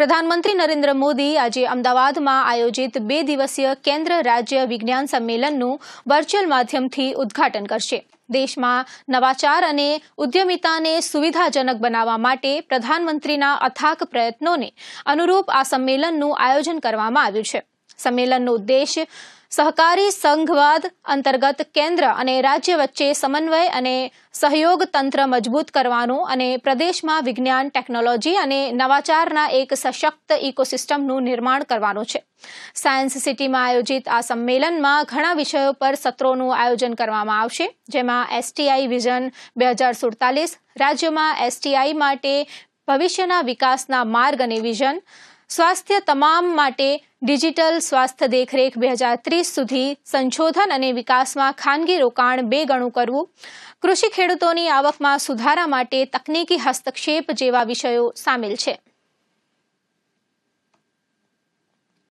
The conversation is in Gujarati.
પ્રધાનમંત્રી નરેન્દ્ર મોદી આજે અમદાવાદમાં આયોજિત બે દિવસીય કેન્દ્ર રાજ્ય વિજ્ઞાન સંમેલનનું વર્ચ્યુઅલ માધ્યમથી ઉદ્ઘાટન કરશે દેશમાં નવાચાર અને ઉદ્યમિતાને સુવિધાજનક બનાવવા માટે પ્રધાનમંત્રીના અથાક પ્રયત્નોને અનુરૂપ આ સંમેલનનું આયોજન કરવામાં આવ્યું છે સંમેલનનો ઉદ્દેશ સહકારી સંઘવાદ અંતર્ગત કેન્દ્ર અને રાજ્ય વચ્ચે સમન્વય અને સહયોગ તંત્ર મજબૂત કરવાનું અને પ્રદેશમાં વિજ્ઞાન ટેકનોલોજી અને નવાચારના એક સશક્ત ઇકોસિસ્ટમનું નિર્માણ કરવાનું છે સાયન્સ સિટીમાં આયોજિત આ સંમેલનમાં ઘણા વિષયો પર સત્રોનું આયોજન કરવામાં આવશે જેમાં એસટીઆઈ વિઝન બે હજાર સુડતાલીસ રાજ્યમાં એસટીઆઈ માટે ભવિષ્યના વિકાસના માર્ગ અને વિઝન સ્વાસ્થ્ય તમામ માટે ડિજિટલ સ્વાસ્થ્ય દેખરેખ બે હજાર ત્રીસ સુધી સંશોધન અને વિકાસમાં ખાનગી રોકાણ બે ગણું કરવું કૃષિ ખેડૂતોની આવકમાં સુધારા માટે તકનીકી હસ્તક્ષેપ જેવા વિષયો સામેલ છે